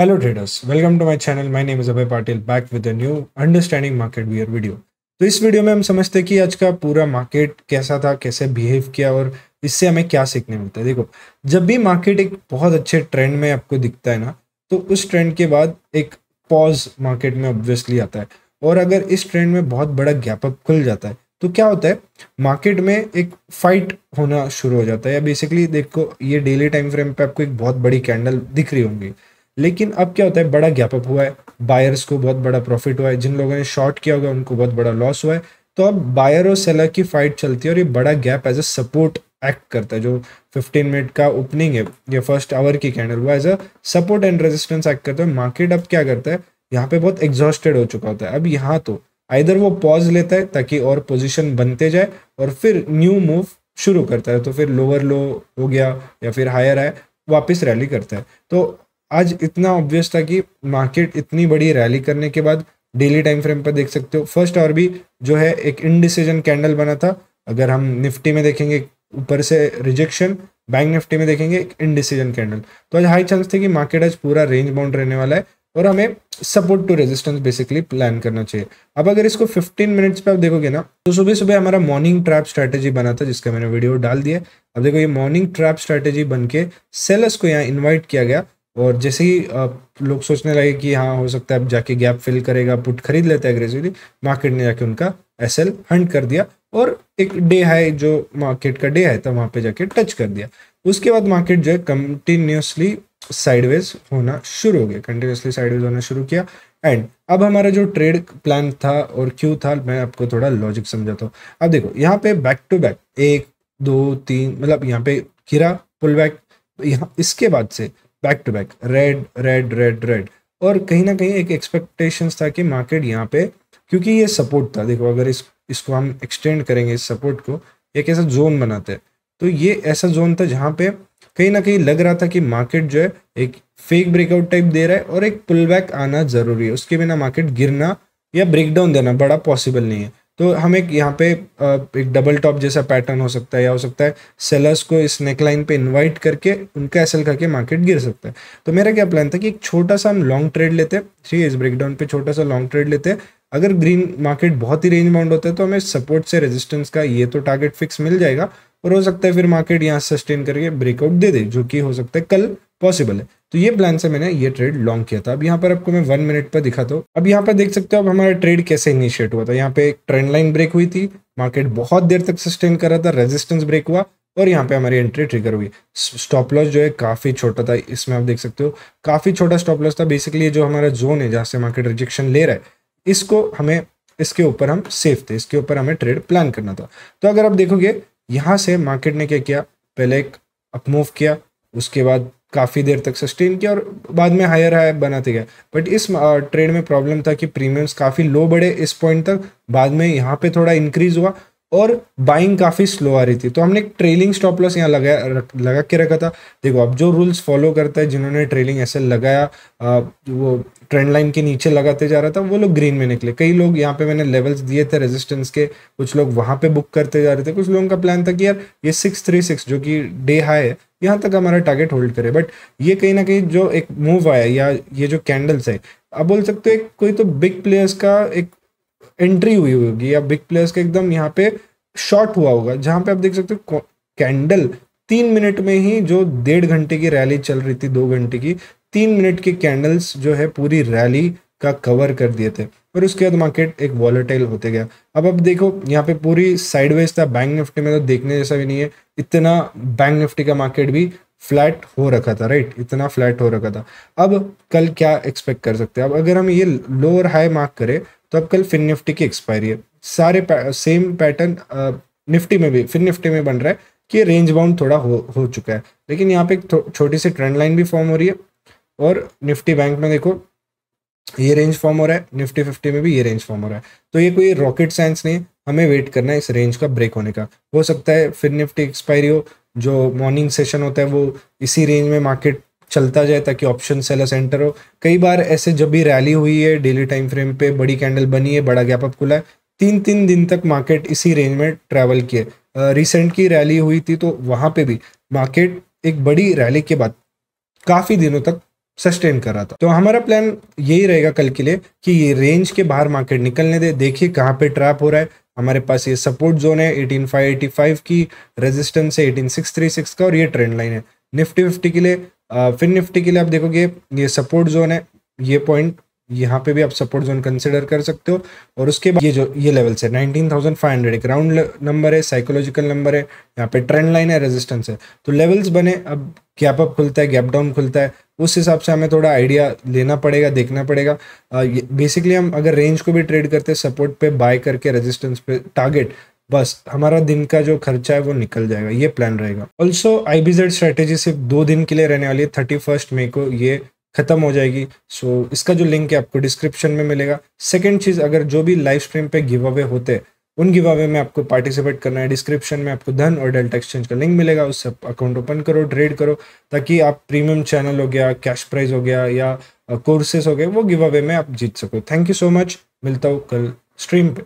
Hello traders, welcome to my channel. My name is Abhay Patil back with a new Understanding Market Beer video. तो इस video में हम समझते हैं कि आज का पूरा मार्केट कैसा था कैसे बिहेव किया और इससे हमें क्या सीखने मिलता है देखो जब भी मार्केट एक बहुत अच्छे ट्रेंड में आपको दिखता है ना तो उस ट्रेंड के बाद एक पॉज मार्केट में ऑब्वियसली आता है और अगर इस ट्रेंड में बहुत बड़ा गैप अप खुल जाता है तो क्या होता है मार्केट में एक फाइट होना शुरू हो जाता है या बेसिकली देखो ये डेली टाइम फ्रेम पे आपको एक बहुत बड़ी कैंडल दिख रही होंगी लेकिन अब क्या होता है बड़ा गैप अप हुआ है बायर्स को बहुत बड़ा प्रॉफिट हुआ है जिन लोगों ने शॉर्ट किया होगा उनको बहुत बड़ा लॉस हुआ है तो अब बायर और सेलर की फाइट चलती है और ये बड़ा gap as a support act करता है जो 15 मिनट का ओपनिंग है या फर्स्ट आवर की कैंडल वो as a support and resistance act करता है मार्केट अब क्या करता है यहाँ पे बहुत एग्जॉस्टेड हो चुका होता है अब यहाँ तो आइधर वो पॉज लेता है ताकि और पोजिशन बनते जाए और फिर न्यू मूव शुरू करता है तो फिर लोअर लो हो गया या फिर हायर आए वापस रैली करता है तो आज इतना ऑब्वियस था कि मार्केट इतनी बड़ी रैली करने के बाद डेली टाइम फ्रेम पर देख सकते हो फर्स्ट और भी जो है एक इनडिसीजन कैंडल बना था अगर हम निफ्टी में देखेंगे ऊपर से रिजेक्शन बैंक निफ्टी में देखेंगे एक इनडिसीजन कैंडल तो आज हाई चांस थे कि मार्केट आज पूरा रेंज बाउंड रहने वाला है और हमें support to resistance basically plan करना चाहिए अब अगर इसको 15 मिनट्स पे आप देखोगे ना तो सुबह सुबह हमारा मॉर्निंग ट्रैप स्ट्रैटेजी बना था जिसका मैंने वीडियो डाल दिया अब देखो ये मॉर्निंग ट्रैप स्ट्रैटेजी बन के सेलर्स को यहाँ इन्वाइट किया गया और जैसे ही लोग सोचने लगे कि हाँ हो सकता है अब जाके गैप फिल करेगा पुट खरीद लेता है ग्रेजुअली मार्केट ने जाके उनका एस एल हंट कर दिया और एक डे हाई जो मार्केट का डे हाई था वहाँ पे जाके टच कर दिया उसके बाद मार्केट जो है कंटिन्यूसली साइडवेज होना शुरू हो गया कंटिन्यूसली साइडवेज होना शुरू किया एंड अब हमारा जो ट्रेड प्लान था और क्यों था मैं आपको थोड़ा लॉजिक समझाता हूँ अब देखो यहाँ पे बैक टू बैक एक दो तीन मतलब यहाँ पे गिरा पुल बैक यहाँ इसके बाद से back to back red red red red और कहीं ना कहीं एक एक्सपेक्टेशंस था कि मार्केट यहाँ पे क्योंकि ये सपोर्ट था देखो अगर इस इसको हम एक्सटेंड करेंगे इस सपोर्ट को एक ऐसा जोन बनाते हैं तो ये ऐसा जोन था जहाँ पे कहीं ना कहीं लग रहा था कि मार्केट जो है एक फेक ब्रेकआउट टाइप दे रहा है और एक पुल बैक आना जरूरी है उसके बिना मार्केट गिरना या ब्रेकडाउन देना बड़ा पॉसिबल नहीं है तो हम एक यहाँ पे एक डबल टॉप जैसा पैटर्न हो सकता है या हो सकता है सेलर्स को इस नेकलाइन पे इनवाइट करके उनका एसल करके मार्केट गिर सकता है तो मेरा क्या प्लान था कि एक छोटा सा हम लॉन्ग ट्रेड लेते हैं थ्री इस ब्रेकडाउन पे छोटा सा लॉन्ग ट्रेड लेते हैं अगर ग्रीन मार्केट बहुत ही रेंज बाउंड होता है तो हमें सपोर्ट से रेजिस्टेंस का ये तो टारगेट फिक्स मिल जाएगा और हो सकता है फिर मार्केट यहाँ सस्टेन करके ब्रेकआउट दे दे जो कि हो सकता है कल पॉसिबल है तो ये प्लान से मैंने ये ट्रेड लॉन्ग किया था अब यहाँ पर आपको मैं वन मिनट पर दिखा दो अब यहाँ पर देख सकते हो अब हमारा ट्रेड कैसे इनिशिएट हुआ था यहाँ पे एक ट्रेंड लाइन ब्रेक हुई थी मार्केट बहुत देर तक सस्टेन कर रहा था रेजिस्टेंस ब्रेक हुआ और यहाँ पे हमारी एंट्री ट्रिगर हुई स्टॉप लॉस जो है काफ़ी छोटा था इसमें आप देख सकते हो काफ़ी छोटा स्टॉप लॉस था बेसिकली जो हमारा जोन है जहाँ से मार्केट रिजेक्शन ले रहा है इसको हमें इसके ऊपर हम सेफ थे इसके ऊपर हमें ट्रेड प्लान करना था तो अगर आप देखोगे यहाँ से मार्केट ने क्या किया पहले एक अपमूव किया उसके बाद काफ़ी देर तक सस्टेन किया और बाद में हायर हायर बनाते गए बट इस ट्रेड में प्रॉब्लम था कि प्रीमियम्स काफ़ी लो बढ़े इस पॉइंट तक बाद में यहाँ पे थोड़ा इंक्रीज हुआ और बाइंग काफ़ी स्लो आ रही थी तो हमने एक ट्रेलिंग स्टॉप लॉस यहाँ लगाया रख, लगा के रखा था देखो अब जो रूल्स फॉलो करता है जिन्होंने ट्रेलिंग ऐसे लगाया आ, वो ट्रेंड लाइन के नीचे लगाते जा रहा था वो लोग ग्रीन में निकले कई लोग यहाँ पे मैंने लेवल्स दिए थे रेजिस्टेंस के कुछ लोग वहाँ पे बुक करते जा रहे थे कुछ लोगों का प्लान था कि यार ये सिक्स थ्री सिक्स जो कि डे हाई है यहाँ तक हमारा टारगेट होल्ड करे बट ये कहीं ना कहीं जो एक मूव आया या ये जो कैंडल्स है आप बोल सकते हो कोई तो बिग प्लेयर्स का एक एंट्री हुई होगी या बिग प्लेयर्स का एकदम यहाँ पे शॉर्ट हुआ होगा जहाँ पे आप देख सकते हो कैंडल तीन मिनट में ही जो डेढ़ घंटे की रैली चल रही थी दो घंटे की तीन मिनट की कैंडल्स जो है पूरी रैली का कवर कर दिए थे और उसके बाद मार्केट एक वॉलेटाइल होते गया अब अब देखो यहाँ पे पूरी साइडवेज था बैंक निफ्टी में तो देखने जैसा भी नहीं है इतना बैंक निफ्टी का मार्केट भी फ्लैट हो रखा था राइट इतना फ्लैट हो रखा था अब कल क्या एक्सपेक्ट कर सकते हैं अब अगर हम ये लोअर हाई मार्क करें तो अब कल फिन निफ्टी की एक्सपायरी है सारे पै, सेम पैटर्न निफ्टी में भी फिन निफ्टी में बन रहा है कि रेंज बाउंड थोड़ा हो हो चुका है लेकिन यहाँ पे एक छोटी सी ट्रेंड लाइन भी फॉर्म हो रही है और निफ्टी बैंक में देखो ये रेंज फॉर्म हो रहा है निफ्टी फिफ्टी में भी ये रेंज फॉर्म हो रहा है तो ये कोई रॉकेट साइंस नहीं हमें वेट करना है इस रेंज का ब्रेक होने का हो सकता है फिर निफ्टी एक्सपायरी हो जो मॉर्निंग सेशन होता है वो इसी रेंज में मार्केट चलता जाए ताकि ऑप्शन सेलर एंटर हो कई बार ऐसे जब भी रैली हुई है डेली टाइम फ्रेम पे बड़ी कैंडल बनी है बड़ा गैप अप खुला है तीन तीन दिन तक मार्केट इसी रेंज में ट्रैवल किए रिसेंट की रैली हुई थी तो वहाँ पे भी मार्केट एक बड़ी रैली के बाद काफ़ी दिनों तक सस्टेन कर रहा था तो हमारा प्लान यही रहेगा कल के लिए कि ये रेंज के बाहर मार्केट निकलने दे देखिए कहाँ पे ट्रैप हो रहा है हमारे पास ये सपोर्ट जोन है एटीन की रेजिस्टेंस है एटीन का और ये ट्रेंड लाइन है निफ्टी फिफ्टी के लिए फिर निफ्टी के लिए आप देखोगे ये सपोर्ट जोन है ये पॉइंट यहाँ पे भी आप सपोर्ट जोन कंसिडर कर सकते हो और उसके बाद ये जो ये लेवल्स है हंड्रेड एक राउंड नंबर है साइकोलॉजिकल नंबर है यहाँ पे ट्रेंड लाइन है रेजिस्टेंस है तो लेवल्स बने अब गैप अप खुलता है गैप डाउन खुलता है उस हिसाब से हमें थोड़ा आइडिया लेना पड़ेगा देखना पड़ेगा बेसिकली हम अगर रेंज को भी ट्रेड करते हैं सपोर्ट पे बाय करके रेजिस्टेंस पे टारगेट बस हमारा दिन का जो खर्चा है वो निकल जाएगा ये प्लान रहेगा also I B Z strategy सिर्फ दो दिन के लिए रहने वाली है थर्टी फर्स्ट मई को ये ख़त्म हो जाएगी सो so, इसका जो लिंक है आपको डिस्क्रिप्शन में मिलेगा सेकेंड चीज़ अगर जो भी लाइव स्ट्रीम पे गिव अवे होते हैं उन गिव अवे में आपको पार्टिसिपेट करना है डिस्क्रिप्शन में आपको धन और डेल्टा एक्सचेंज का लिंक मिलेगा उससे आप अकाउंट ओपन करो ट्रेड करो ताकि आप प्रीमियम चैनल हो गया कैश प्राइज हो गया या कोर्सेस uh, हो गए वो गिव अवे में आप जीत सको थैंक यू सो मच मिलता हूँ कल स्ट्रीम पे